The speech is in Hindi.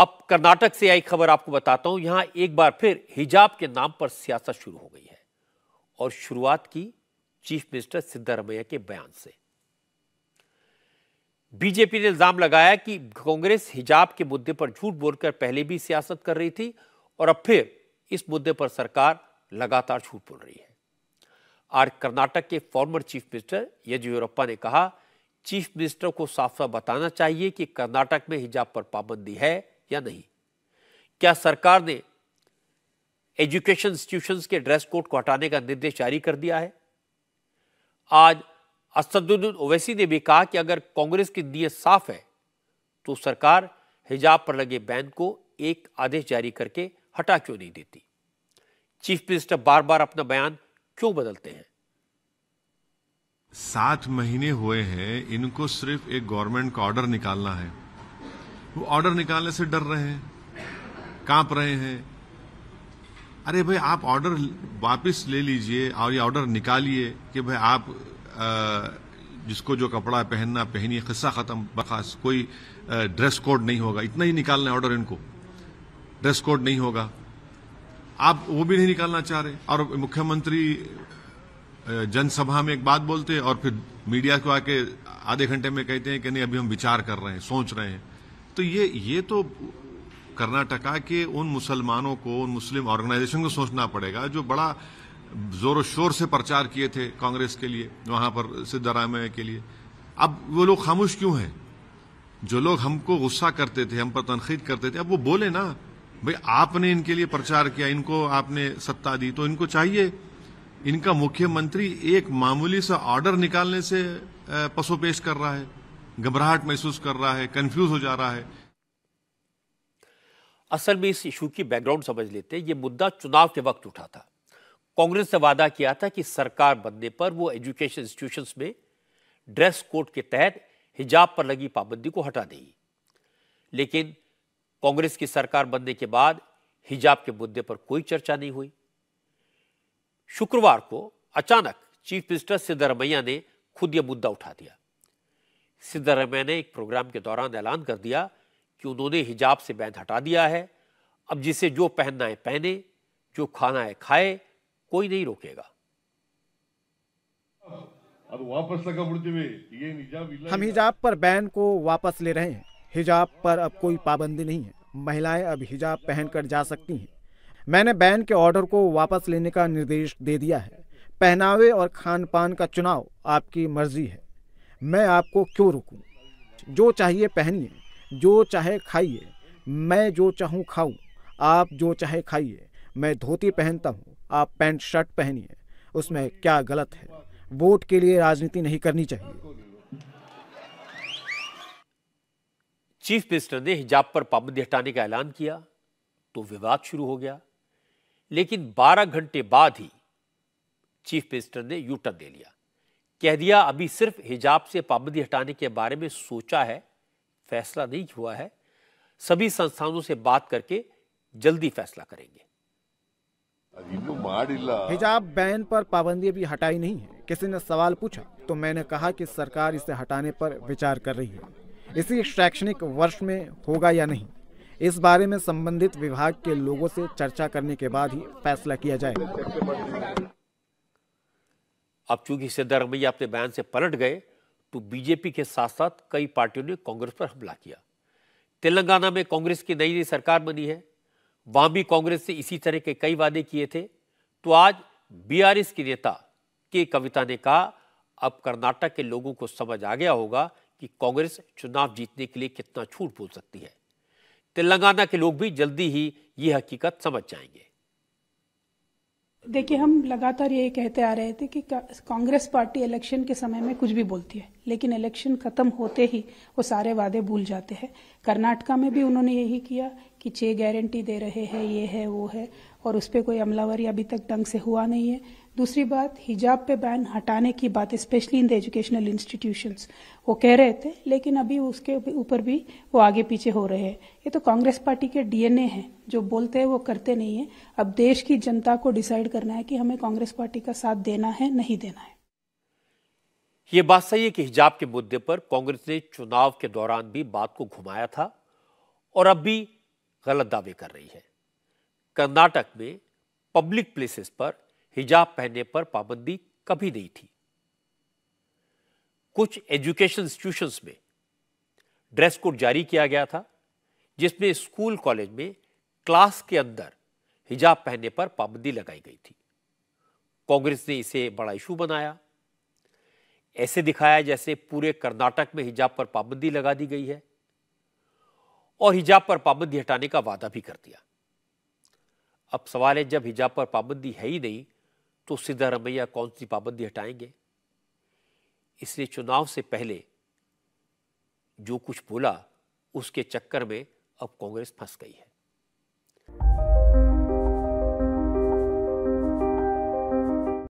अब कर्नाटक से आई खबर आपको बताता हूं यहां एक बार फिर हिजाब के नाम पर सियासत शुरू हो गई है और शुरुआत की चीफ मिनिस्टर सिद्धारमैया के बयान से बीजेपी ने इल्जाम लगाया कि कांग्रेस हिजाब के मुद्दे पर झूठ बोलकर पहले भी सियासत कर रही थी और अब फिर इस मुद्दे पर सरकार लगातार झूठ बोल रही है आज कर्नाटक के फॉर्मर चीफ मिनिस्टर येदियुरप्पा ने कहा चीफ मिनिस्टर को साफ साफ बताना चाहिए कि कर्नाटक में हिजाब पर पाबंदी है या नहीं क्या सरकार ने एजुकेशन इंस्टीट्यूशंस के ड्रेस कोड को हटाने का निर्देश जारी कर दिया है आज असदुद्दीन ओवैसी ने भी कहा कि अगर कांग्रेस की नीयत साफ है तो सरकार हिजाब पर लगे बैन को एक आदेश जारी करके हटा क्यों नहीं देती चीफ मिनिस्टर बार बार अपना बयान क्यों बदलते हैं सात महीने हुए हैं इनको सिर्फ एक गवर्नमेंट का ऑर्डर निकालना है वो ऑर्डर निकालने से डर रहे हैं कांप रहे हैं अरे भाई आप ऑर्डर वापस ले लीजिए और ये ऑर्डर निकालिए कि भाई आप आ, जिसको जो कपड़ा पहनना पहनिए खिस्सा ख़त्म बखास कोई आ, ड्रेस कोड नहीं होगा इतना ही निकालना है ऑर्डर इनको ड्रेस कोड नहीं होगा आप वो भी नहीं निकालना चाह रहे और मुख्यमंत्री जनसभा में एक बात बोलते और फिर मीडिया को आके आधे घंटे में कहते हैं कि नहीं अभी हम विचार कर रहे हैं सोच रहे हैं तो ये ये तो कर्नाटका के उन मुसलमानों को उन मुस्लिम ऑर्गेनाइजेशन को सोचना पड़ेगा जो बड़ा जोरों शोर से प्रचार किए थे कांग्रेस के लिए वहां पर सिद्धारामय के लिए अब वो लोग खामोश क्यों हैं जो लोग हमको गुस्सा करते थे हम पर तनखीद करते थे अब वो बोले ना भाई आपने इनके लिए प्रचार किया इनको आपने सत्ता दी तो इनको चाहिए इनका मुख्यमंत्री एक मामूली सा ऑर्डर निकालने से पसोपेश कर रहा है घबराहट महसूस कर रहा है कंफ्यूज हो जा रहा है असल में इस इशू की बैकग्राउंड समझ लेते हैं ये मुद्दा चुनाव के वक्त उठा था कांग्रेस ने वादा किया था कि सरकार बनने पर वो एजुकेशन इंस्टीट्यूशन में ड्रेस कोड के तहत हिजाब पर लगी पाबंदी को हटा देगी लेकिन कांग्रेस की सरकार बनने के बाद हिजाब के मुद्दे पर कोई चर्चा नहीं हुई शुक्रवार को अचानक चीफ मिनिस्टर सिद्धरमैया ने खुद यह मुद्दा उठा दिया सिद्धारमैया ने एक प्रोग्राम के दौरान ऐलान कर दिया कि उन्होंने हिजाब से बैन हटा दिया है अब जिसे जो पहनना है पहने जो खाना है खाए कोई नहीं रोकेगा हम हिजाब पर बैन को वापस ले रहे हैं हिजाब पर अब कोई पाबंदी नहीं है महिलाएं अब हिजाब पहनकर जा सकती हैं मैंने बैन के ऑर्डर को वापस लेने का निर्देश दे दिया है पहनावे और खान पान का चुनाव आपकी मर्जी है मैं आपको क्यों रुकूं? जो चाहिए पहनिए जो चाहे खाइए मैं जो चाहूं खाऊं आप जो चाहे खाइए मैं धोती पहनता हूं आप पैंट शर्ट पहनिए उसमें क्या गलत है वोट के लिए राजनीति नहीं करनी चाहिए चीफ मिनिस्टर ने हिजाब पर पाबंदी हटाने का ऐलान किया तो विवाद शुरू हो गया लेकिन 12 घंटे बाद ही चीफ मिनिस्टर ने यूटर दे ले लिया कह दिया अभी सिर्फ हिजाब से पाबंदी हटाने के बारे में सोचा है फैसला नहीं हुआ है सभी संस्थानों से बात करके जल्दी फैसला करेंगे तो हिजाब बैन पर पाबंदी अभी हटाई नहीं है किसी ने सवाल पूछा तो मैंने कहा कि सरकार इसे हटाने पर विचार कर रही है इसी शैक्षणिक वर्ष में होगा या नहीं इस बारे में संबंधित विभाग के लोगों से चर्चा करने के बाद ही फैसला किया जाएगा अब चूंकि सिद्धारमैया अपने बयान से पलट गए तो बीजेपी के साथ साथ कई पार्टियों ने कांग्रेस पर हमला किया तेलंगाना में कांग्रेस की नई नई सरकार बनी है वहां भी कांग्रेस से इसी तरह के कई वादे किए थे तो आज बीआरएस की नेता के कविता ने कहा अब कर्नाटक के लोगों को समझ आ गया होगा कि कांग्रेस चुनाव जीतने के लिए कितना छूट बोल सकती है तेलंगाना के लोग भी जल्दी ही ये हकीकत समझ जाएंगे देखिए हम लगातार यही कहते आ रहे थे कि कांग्रेस पार्टी इलेक्शन के समय में कुछ भी बोलती है लेकिन इलेक्शन खत्म होते ही वो सारे वादे भूल जाते हैं कर्नाटका में भी उन्होंने यही किया कि छह गारंटी दे रहे हैं ये है वो है और उस पर कोई अमलावरी अभी तक ढंग से हुआ नहीं है दूसरी बात हिजाब पे बैन हटाने की बात specially in the educational institutions वो कह रहे थे लेकिन अभी उसके ऊपर भी वो आगे पीछे हो रहे हैं ये तो कांग्रेस पार्टी के डीएनए हैं जो बोलते हैं वो करते नहीं है अब देश की जनता को डिसाइड करना है कि हमें कांग्रेस पार्टी का साथ देना है नहीं देना है ये बात सही है कि हिजाब के मुद्दे पर कांग्रेस ने चुनाव के दौरान भी बात को घुमाया था और अब भी गलत दावे कर रही है कर्नाटक में पब्लिक प्लेसेस पर हिजाब पहनने पर पाबंदी कभी नहीं थी कुछ एजुकेशन इंस्टीट्यूशंस में ड्रेस कोड जारी किया गया था जिसमें स्कूल कॉलेज में क्लास के अंदर हिजाब पहनने पर पाबंदी लगाई गई थी कांग्रेस ने इसे बड़ा इशू बनाया ऐसे दिखाया जैसे पूरे कर्नाटक में हिजाब पर पाबंदी लगा दी गई है और हिजाब पर पाबंदी हटाने का वादा भी कर दिया अब सवाल है जब हिजाब पर पाबंदी है ही नहीं तो सिद्धारमैया कौन सी पाबंदी हटाएंगे इसलिए चुनाव से पहले जो कुछ बोला उसके चक्कर में अब कांग्रेस फंस गई है